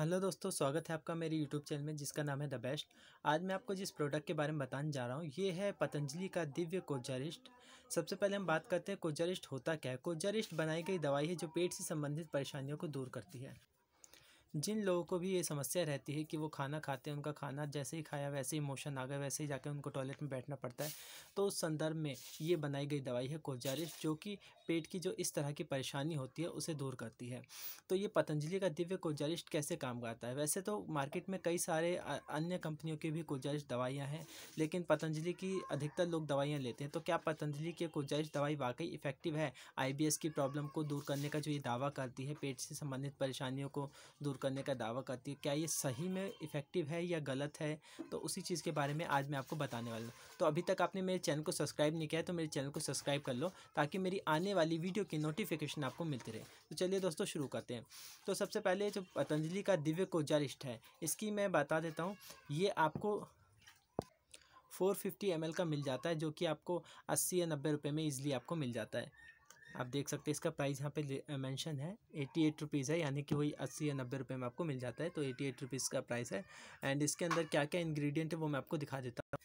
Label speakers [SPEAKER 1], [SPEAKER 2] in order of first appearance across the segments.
[SPEAKER 1] hello दोस्तों स्वागत है आपका मेरे यूट्यूब चैनल में जिसका नाम है द बेस्ट आज मैं आपको जिस प्रोडक्ट के बारे में बताने जा रहा हूँ ये है पतंजलि का दिव्य कोजरिस्ट सबसे पहले हम बात करते हैं कोजारिस्ट होता क्या है कोजारिस्ट बनाई गई दवाई है जो पेट से संबंधित परेशानियों को दूर करती है जिन लोगों को भी ये समस्या रहती है कि वो खाना खाते हैं उनका खाना जैसे ही खाया वैसे ही मोशन आ गया वैसे ही जाकर उनको टॉयलेट में बैठना पड़ता है तो उस संदर्भ में ये बनाई गई दवाई है कोजारिश जो कि पेट की जो इस तरह की परेशानी होती है उसे दूर करती है तो ये पतंजलि का दिव्य कोजारिश कैसे काम करता है वैसे तो मार्केट में कई सारे अन्य कंपनियों की भी कोजारिश दवाइयाँ हैं लेकिन पतंजलि की अधिकतर लोग दवाइयाँ लेते हैं तो क्या पतंजलि की कोजारिश दवाई वाकई इफ़ेक्टिव है आई की प्रॉब्लम को दूर करने का जो ये दावा करती है पेट से संबंधित परेशानियों को दूर करने का दावा करती है क्या ये सही में इफ़ेक्टिव है या गलत है तो उसी चीज़ के बारे में आज मैं आपको बताने वाला हूँ तो अभी तक आपने मेरे चैनल को सब्सक्राइब नहीं किया है तो मेरे चैनल को सब्सक्राइब कर लो ताकि मेरी आने वाली वीडियो की नोटिफिकेशन आपको मिलती रहे तो चलिए दोस्तों शुरू करते हैं तो सबसे पहले जो पतंजलि का दिव्य कोजारिष्ठ है इसकी मैं बता देता हूँ ये आपको फोर फिफ्टी एम का मिल जाता है जो कि आपको अस्सी या नब्बे रुपये में इजीली आपको मिल जाता है आप देख सकते हैं इसका प्राइस यहाँ पे मेंशन है एटी एट रुपीज़ है यानी कि वही अस्सी या नब्बे रुपये में आपको मिल जाता है तो एटी एट रुपीज़ का प्राइस है एंड इसके अंदर क्या क्या इंग्रेडिएंट है वो मैं आपको दिखा देता हूँ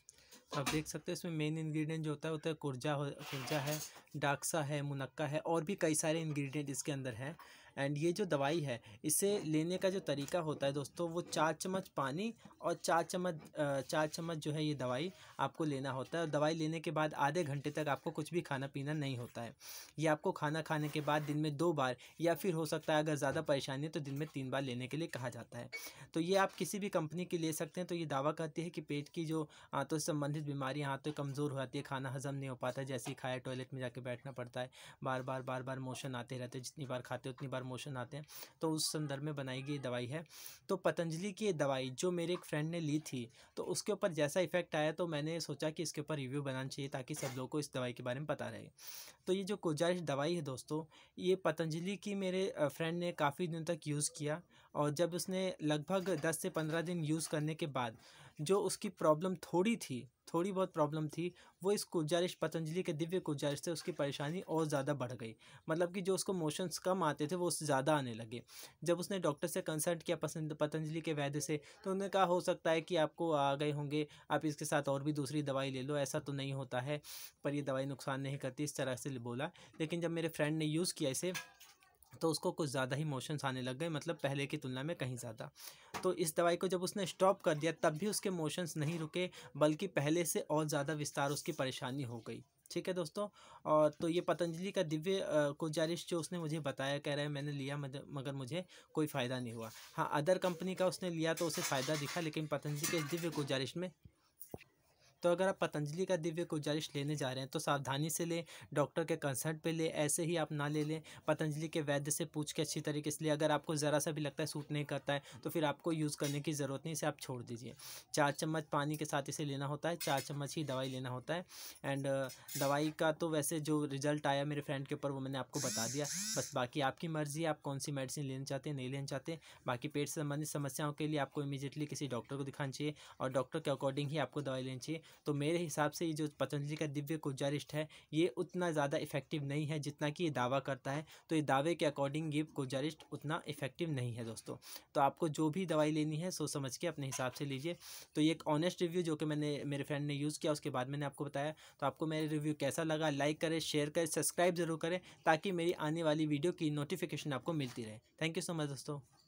[SPEAKER 1] आप देख सकते हैं इसमें मेन इंग्रेडिएंट जो होता है होता तो है कुर्जा हो कुर्जा है डाक्सा है मुनक्का है और भी कई सारे इन्ग्रीडियंट इसके अंदर हैं एंड ये जो दवाई है इसे लेने का जो तरीका होता है दोस्तों वो चार चम्मच पानी और चार चम्मच चार चम्मच जो है ये दवाई आपको लेना होता है और दवाई लेने के बाद आधे घंटे तक आपको कुछ भी खाना पीना नहीं होता है ये आपको खाना खाने के बाद दिन में दो बार या फिर हो सकता है अगर ज़्यादा परेशानी है तो दिन में तीन बार लेने के लिए कहा जाता है तो ये आप किसी भी कंपनी की ले सकते हैं तो ये दावा करती है कि पेट की जो आंतों से संबंधित बीमारियाँ हाथों कमज़ोर हो जाती है खाना हजम नहीं हो पाता जैसे ही खाया टॉयलेट में जाके बैठना पड़ता है बार बार बार बार मोशन आते रहते जितनी बार खाते उतनी बार मोशन आते हैं तो उस संदर्भ में बनाई गई दवाई है तो पतंजलि की दवाई जो मेरे एक फ्रेंड ने ली थी तो उसके ऊपर जैसा इफेक्ट आया तो मैंने सोचा कि इसके ऊपर रिव्यू बनाना चाहिए ताकि सब लोगों को इस दवाई के बारे में पता रहे तो ये जो गुजारिश दवाई है दोस्तों ये पतंजलि की मेरे फ्रेंड ने काफ़ी दिनों तक यूज़ किया और जब उसने लगभग दस से पंद्रह दिन यूज़ करने के बाद जो उसकी प्रॉब्लम थोड़ी थी थोड़ी बहुत प्रॉब्लम थी वो इस गुजारिश पतंजलि के दिव्य गुजारिश से उसकी परेशानी और ज़्यादा बढ़ गई मतलब कि जो उसको मोशंस कम आते थे वो उससे ज़्यादा आने लगे जब उसने डॉक्टर से कंसल्ट किया पसंद पतंजलि के वैद्य से तो उन्होंने कहा हो सकता है कि आपको आ गए होंगे आप इसके साथ और भी दूसरी दवाई ले लो ऐसा तो नहीं होता है पर यह दवाई नुकसान नहीं करती इस तरह से बोला लेकिन जब मेरे फ्रेंड ने यूज़ किया इसे तो उसको कुछ ज़्यादा ही मोशंस आने लग गए मतलब पहले की तुलना में कहीं ज़्यादा तो इस दवाई को जब उसने स्टॉप कर दिया तब भी उसके मोशंस नहीं रुके बल्कि पहले से और ज़्यादा विस्तार उसकी परेशानी हो गई ठीक है दोस्तों और तो ये पतंजलि का दिव्य गुजारिश जो उसने मुझे बताया कह रहा है मैंने लिया मगर मुझे कोई फ़ायदा नहीं हुआ हाँ अदर कंपनी का उसने लिया तो उसे फ़ायदा दिखा लेकिन पतंजलि के इस दिव्य गुजारिश में तो अगर आप पतंजलि का दिव्य गुजारिश लेने जा रहे हैं तो सावधानी से लें डॉक्टर के कंसल्ट पे लें ऐसे ही आप ना ले लें पतंजलि के वैद्य से पूछ के अच्छी तरीके से लिए अगर आपको ज़रा सा भी लगता है सूट नहीं करता है तो फिर आपको यूज़ करने की ज़रूरत नहीं इसे आप छोड़ दीजिए चार चम्मच पानी के साथ इसे लेना होता है चार चम्मच ही दवाई लेना होता है एंड दवाई का तो वैसे जो रिजल्ट आया मेरे फ्रेंड के ऊपर वो मैंने आपको बता दिया बस बाकी आपकी मर्ज़ी है आप कौन सी मेडिसिन लेना चाहते हैं नहीं लेना चाहते बाकी पेट संबंधित समस्याओं के लिए आपको इमीजिएटली किसी डॉक्टर को दिखाना चाहिए और डॉक्टर के अकॉर्डिंग ही आपको दवाई लेनी चाहिए तो मेरे हिसाब से ये जो पतंजलि का दिव्य कोजारिष्ट है ये उतना ज़्यादा इफेक्टिव नहीं है जितना कि ये दावा करता है तो ये दावे के अकॉर्डिंग ये कोजारिष्ट उतना इफेक्टिव नहीं है दोस्तों तो आपको जो भी दवाई लेनी है सोच समझ के अपने हिसाब से लीजिए तो ये एक ऑनेस्ट रिव्यू जो कि मैंने मेरे फ्रेंड ने यूज़ किया उसके बाद मैंने आपको बताया तो आपको मेरे रिव्यू कैसा लगा लाइक करें शेयर करें सब्सक्राइब ज़रूर करें ताकि मेरी आने वाली वीडियो की नोटिफिकेशन आपको मिलती रहे थैंक यू सो मच दोस्तों